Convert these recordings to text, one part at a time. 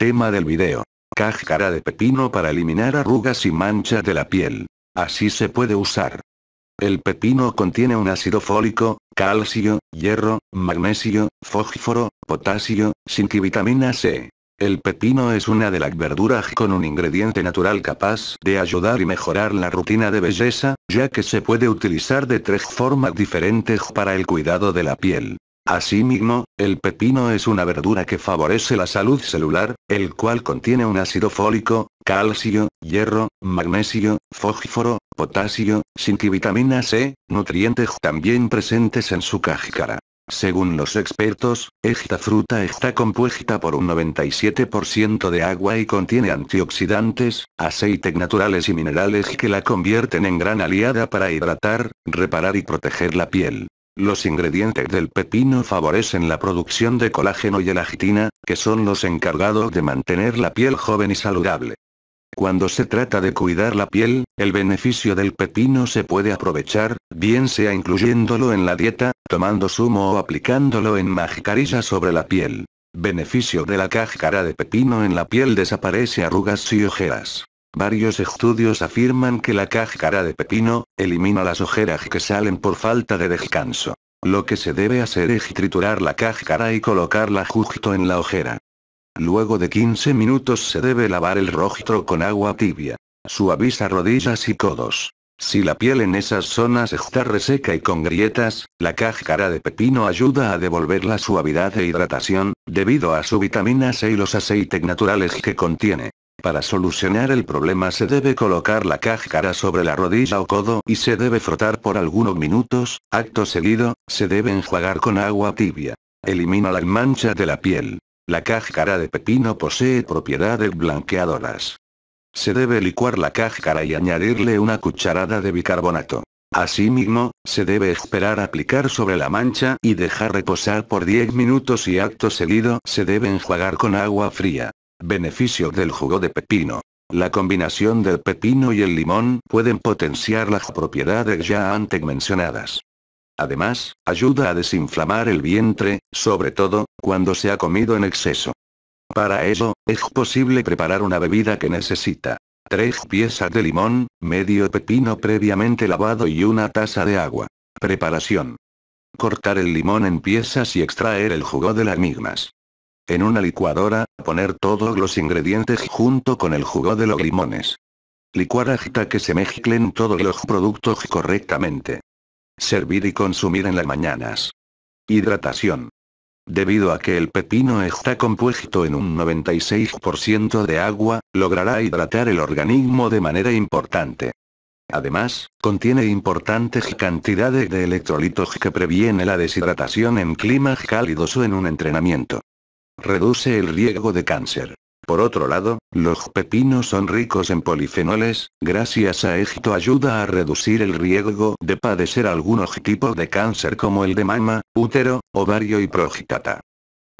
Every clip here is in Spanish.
Tema del video. Cáscara de pepino para eliminar arrugas y manchas de la piel. Así se puede usar. El pepino contiene un ácido fólico, calcio, hierro, magnesio, fósforo, potasio, zinc y vitamina C. El pepino es una de las verduras con un ingrediente natural capaz de ayudar y mejorar la rutina de belleza, ya que se puede utilizar de tres formas diferentes para el cuidado de la piel. Asimismo, el pepino es una verdura que favorece la salud celular, el cual contiene un ácido fólico, calcio, hierro, magnesio, fósforo, potasio, zinc y vitamina C, nutrientes también presentes en su cáscara. Según los expertos, esta fruta está compuesta por un 97% de agua y contiene antioxidantes, aceites naturales y minerales que la convierten en gran aliada para hidratar, reparar y proteger la piel. Los ingredientes del pepino favorecen la producción de colágeno y agitina, que son los encargados de mantener la piel joven y saludable. Cuando se trata de cuidar la piel, el beneficio del pepino se puede aprovechar, bien sea incluyéndolo en la dieta, tomando zumo o aplicándolo en majicarilla sobre la piel. Beneficio de la cáscara de pepino en la piel desaparece arrugas y ojeras. Varios estudios afirman que la cáscara de pepino, elimina las ojeras que salen por falta de descanso. Lo que se debe hacer es triturar la cáscara y colocarla justo en la ojera. Luego de 15 minutos se debe lavar el rostro con agua tibia. Suaviza rodillas y codos. Si la piel en esas zonas está reseca y con grietas, la cáscara de pepino ayuda a devolver la suavidad e hidratación, debido a su vitamina C y los aceites naturales que contiene. Para solucionar el problema se debe colocar la cáscara sobre la rodilla o codo y se debe frotar por algunos minutos, acto seguido, se debe enjuagar con agua tibia. Elimina las manchas de la piel. La cáscara de pepino posee propiedades blanqueadoras. Se debe licuar la cáscara y añadirle una cucharada de bicarbonato. Asimismo, se debe esperar aplicar sobre la mancha y dejar reposar por 10 minutos y acto seguido se debe enjuagar con agua fría. Beneficio del jugo de pepino. La combinación del pepino y el limón pueden potenciar las propiedades ya antes mencionadas. Además, ayuda a desinflamar el vientre, sobre todo, cuando se ha comido en exceso. Para ello, es posible preparar una bebida que necesita 3 piezas de limón, medio pepino previamente lavado y una taza de agua. Preparación. Cortar el limón en piezas y extraer el jugo de las mismas. En una licuadora, poner todos los ingredientes junto con el jugo de los limones. Licuar hasta que se mezclen todos los productos correctamente. Servir y consumir en las mañanas. Hidratación. Debido a que el pepino está compuesto en un 96% de agua, logrará hidratar el organismo de manera importante. Además, contiene importantes cantidades de electrolitos que previene la deshidratación en climas cálidos o en un entrenamiento reduce el riesgo de cáncer. Por otro lado, los pepinos son ricos en polifenoles, gracias a esto ayuda a reducir el riesgo de padecer algunos tipos de cáncer como el de mama, útero, ovario y próstata.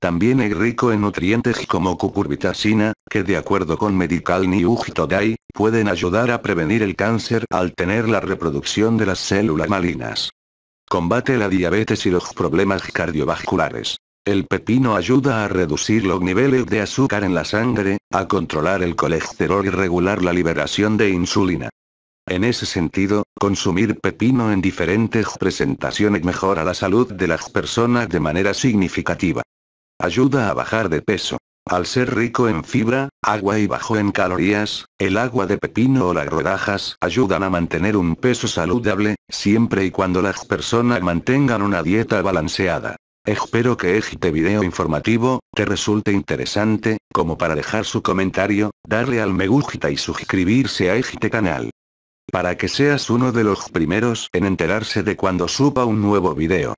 También es rico en nutrientes como cucurbitacina, que de acuerdo con Medical New Today, pueden ayudar a prevenir el cáncer al tener la reproducción de las células malignas. Combate la diabetes y los problemas cardiovasculares. El pepino ayuda a reducir los niveles de azúcar en la sangre, a controlar el colesterol y regular la liberación de insulina. En ese sentido, consumir pepino en diferentes presentaciones mejora la salud de las personas de manera significativa. Ayuda a bajar de peso. Al ser rico en fibra, agua y bajo en calorías, el agua de pepino o las rodajas ayudan a mantener un peso saludable, siempre y cuando las personas mantengan una dieta balanceada. Espero que este video informativo, te resulte interesante, como para dejar su comentario, darle al me gusta y suscribirse a este canal. Para que seas uno de los primeros en enterarse de cuando suba un nuevo video.